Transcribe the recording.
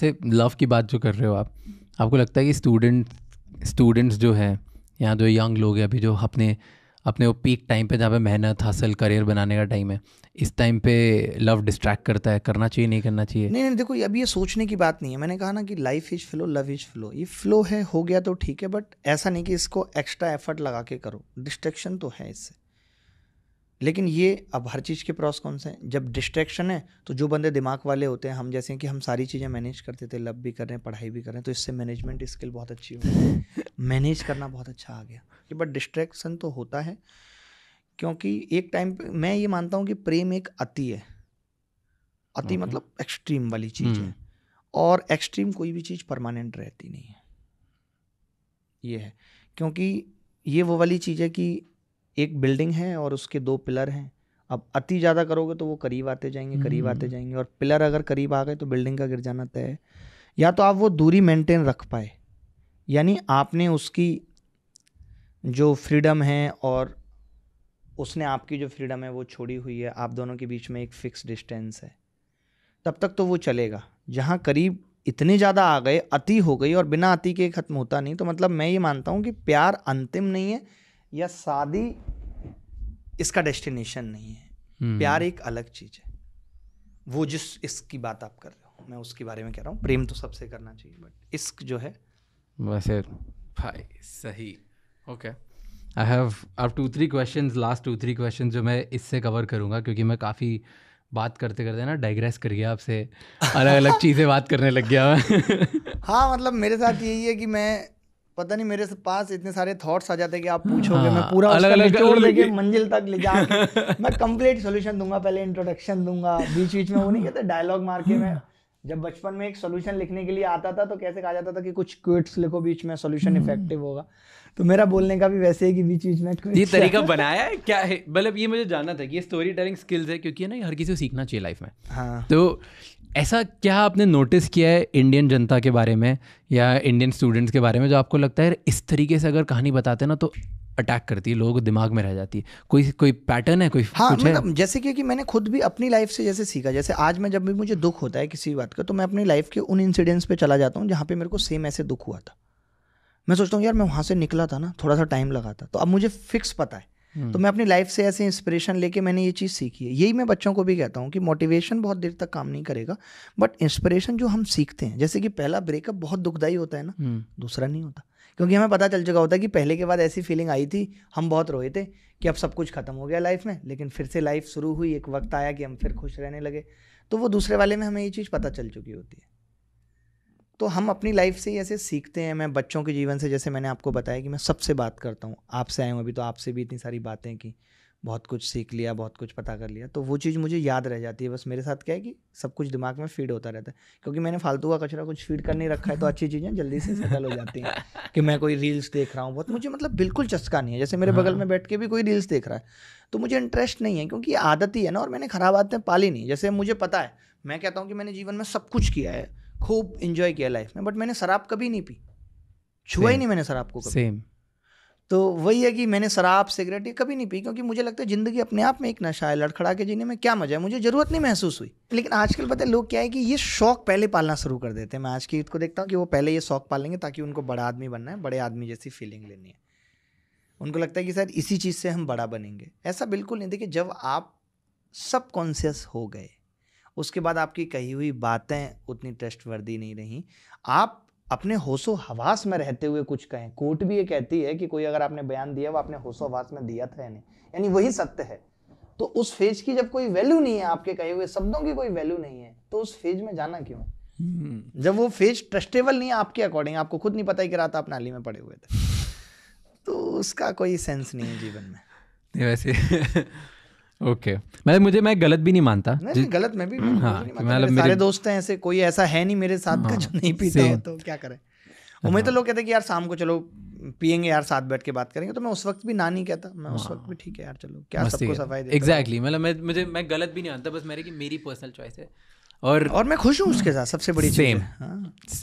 से लव की बात जो कर रहे हो आप आपको लगता है कि स्टूडेंट स्टूडेंट्स जो हैं यहाँ जो यंग लोग हैं अभी जो अपने अपने वो पीक टाइम पे जहाँ पे मेहनत हासिल करियर बनाने का टाइम है इस टाइम पे लव डिस्ट्रैक्ट करता है करना चाहिए नहीं करना चाहिए नहीं नहीं देखो अभी ये सोचने की बात नहीं है मैंने कहा ना कि life is flow love is flow ये फ्लो है हो गया तो ठीक है बट ऐसा नहीं कि इसको एक्स्ट्रा एफर्ट लगा के करो डिस्ट्रैक्शन तो है इससे लेकिन ये अब हर चीज़ के प्रॉस कौन से हैं जब डिस्ट्रैक्शन है तो जो बंदे दिमाग वाले होते हैं हम जैसे कि हम सारी चीज़ें मैनेज करते थे लव भी कर रहे हैं पढ़ाई भी कर रहे हैं तो इससे मैनेजमेंट स्किल बहुत अच्छी हो मैनेज करना बहुत अच्छा आ गया बट डिस्ट्रैक्शन तो होता है क्योंकि एक टाइम पे मैं ये मानता हूँ कि प्रेम एक अति है अति okay. हम्म। मतलब एक्सट्रीम वाली चीज़ है हम्म। और एक्सट्रीम कोई भी चीज़ परमानेंट रहती नहीं है ये है क्योंकि ये वो वाली चीज़ है कि एक बिल्डिंग है और उसके दो पिलर हैं अब अति ज़्यादा करोगे तो वो करीब आते जाएंगे करीब हम्म। आते जाएंगे और पिलर अगर करीब आ गए तो बिल्डिंग का गिर जाना तय है या तो आप वो दूरी मेंटेन रख पाए यानी आपने उसकी जो फ्रीडम है और उसने आपकी जो फ्रीडम है वो छोड़ी हुई है आप दोनों के बीच में एक फिक्स डिस्टेंस है तब तक तो वो चलेगा जहाँ करीब इतने ज़्यादा आ गए अति हो गई और बिना अति के ख़त्म होता नहीं तो मतलब मैं ये मानता हूँ कि प्यार अंतिम नहीं है या शादी इसका डेस्टिनेशन नहीं है हम्म। प्यार एक अलग चीज़ है वो जिस इसकी बात आप कर रहे हो मैं उसके बारे में कह रहा हूँ प्रेम तो सबसे करना चाहिए बट इश्क जो है वैसे भाई सही ओके आई हैव अब two three question last two three question जो मैं इससे कवर करूँगा क्योंकि मैं काफ़ी बात करते करते ना डाइग्रेस कर गया आपसे अलग अलग चीज़ें बात करने लग गया हाँ मतलब मेरे साथ यही है कि मैं पता नहीं मेरे से पास इतने सारे थॉट्स आ जाते कि आप पूछोगे हाँ, मैं पूरा अलग अलग निचोड़ देके मंजिल तक ले जा मैं कंप्लीट सोल्यूशन दूंगा पहले इंट्रोडक्शन दूंगा बीच बीच में वो नहीं कहते डायलॉग मार के मैं जब बचपन में एक सोल्यूशन लिखने के लिए आता था तो कैसे कहा जाता था कि कुछ क्विट्स लिखो बीच में सोल्यूशन हम्म। इफेक्टिव होगा तो मेरा बोलने का भी वैसे है कि बीच बीच में ये तरीका बनाया है क्या है मतलब ये मुझे जानना था कि ये स्टोरी टेलिंग स्किल्स है क्योंकि ना ये हर किसी को सीखना चाहिए लाइफ में हाँ तो ऐसा क्या आपने नोटिस किया है इंडियन जनता के बारे में या इंडियन स्टूडेंट्स के बारे में जो आपको लगता है इस तरीके से अगर कहानी बताते ना तो अटैक करती है लोगों को दिमाग में रह जाती है कोई कोई पैटर्न है कोई हाँ मतलब जैसे क्योंकि मैंने खुद भी अपनी लाइफ से जैसे सीखा जैसे आज मैं जब भी मुझे दुख होता है किसी बात का तो मैं अपनी लाइफ के उन इंसिडेंट्स पे चला जाता हूँ जहाँ पे मेरे को सेम ऐसे दुख हुआ था मैं सोचता हूँ यार मैं वहाँ से निकला था ना थोड़ा सा टाइम लगा था तो अब मुझे फिक्स पता है हम्म। तो मैं अपनी लाइफ से ऐसे इंस्पिरेशन लेके मैंने ये चीज़ सीखी है यही मैं बच्चों को भी कहता हूँ कि मोटिवेशन बहुत देर तक काम नहीं करेगा बट इंस्पिरेशन जो हम सीखते हैं जैसे कि पहला ब्रेकअप बहुत दुखदाई होता है ना हम्म। दूसरा नहीं होता क्योंकि हमें पता चल चुका होता है कि पहले के बाद ऐसी फीलिंग आई थी हम बहुत रोए थे कि अब सब कुछ खत्म हो गया लाइफ में लेकिन फिर से लाइफ शुरू हुई एक वक्त आया कि हम फिर खुश रहने लगे तो वो दूसरे वाले में हमें ये चीज़ पता चल चुकी होती है तो हम अपनी लाइफ से ही ऐसे सीखते हैं मैं बच्चों के जीवन से जैसे मैंने आपको बताया कि मैं सबसे बात करता हूँ आपसे आया हूँ अभी तो आपसे भी इतनी सारी बातें की बहुत कुछ सीख लिया बहुत कुछ पता कर लिया तो वो चीज़ मुझे याद रह जाती है बस मेरे साथ क्या है कि सब कुछ दिमाग में फीड होता रहता है क्योंकि मैंने फालतू का कचरा कुछ फीड कर नहीं रखा है तो अच्छी चीज़ें जल्दी से सेटल हो जाती हैं कि मैं कोई रील्स देख रहा हूँ बहुत मुझे मतलब बिल्कुल चस्का नहीं है जैसे मेरे बगल में हाँ। बैठ के भी कोई रील्स देख रहा है तो मुझे इंटरेस्ट नहीं है क्योंकि ये आदत ही है ना और मैंने खराब आदतें पाली नहीं जैसे मुझे पता है मैं कहता हूँ कि मैंने जीवन में सब कुछ किया है खूब इंजॉय किया लाइफ में बट मैंने शराब कभी नहीं पी छुआ ही नहीं मैंने शराब को सेम तो वही है कि मैंने शराब सिगरेट ये कभी नहीं पी क्योंकि मुझे लगता है ज़िंदगी अपने आप में एक नशा है लड़खड़ा के जीने में क्या मजा है मुझे ज़रूरत नहीं महसूस हुई लेकिन आजकल पता है लोग क्या है कि ये शौक पहले पालना शुरू कर देते हैं मैं आज की ईद को देखता हूँ कि वो पहले ये शौक पालेंगे ताकि उनको बड़ा आदमी बनना है बड़े आदमी जैसी फीलिंग लेनी है उनको लगता है कि सर इसी चीज़ से हम बड़ा बनेंगे ऐसा बिल्कुल नहीं देखिए जब आप सब हो गए उसके बाद आपकी कही हुई बातें उतनी ट्रस्टवर्दी नहीं रहीं आप अपने होशो हवास में रहते हुए कुछ कहें कोर्ट भी ये कहती है कि कोई अगर आपने बयान दिया वो आपने होशो हवास में दिया था या यानी वही सत्य है तो उस फेज की जब कोई वैल्यू नहीं है आपके कहे हुए शब्दों की कोई वैल्यू नहीं है तो उस फेज में जाना क्यों हम्म। जब वो फेज ट्रस्टेबल नहीं है आपके अकॉर्डिंग आपको खुद नहीं पता ही कि रात आप नाली में पड़े हुए थे तो उसका कोई सेंस नहीं है जीवन में नहीं वैसे ओके okay. मतलब मुझे मैं गलत भी नहीं मानता नहीं, नहीं गलत मैं भी हाँ, नहीं मानता मतलब मेरे सारे दोस्त हैं ऐसे कोई ऐसा है नहीं मेरे साथ हाँ, का जो नहीं पीता हो तो क्या करें हाँ, उम्मीद तो हाँ। लोग कहते हैं कि यार शाम को चलो पियेंगे यार साथ बैठ के बात करेंगे तो मैं उस वक्त भी ना नहीं कहता मैं उस वक्त भी हाँ। ठीक है यार चलो क्या सबको सफाई एग्जैक्टली मतलब मैं मुझे मैं गलत भी नहीं मानता बस मेरे की मेरी पर्सनल चॉइस है और और मैं खुश हूँ उसके साथ सबसे बड़ी चीज़ सेम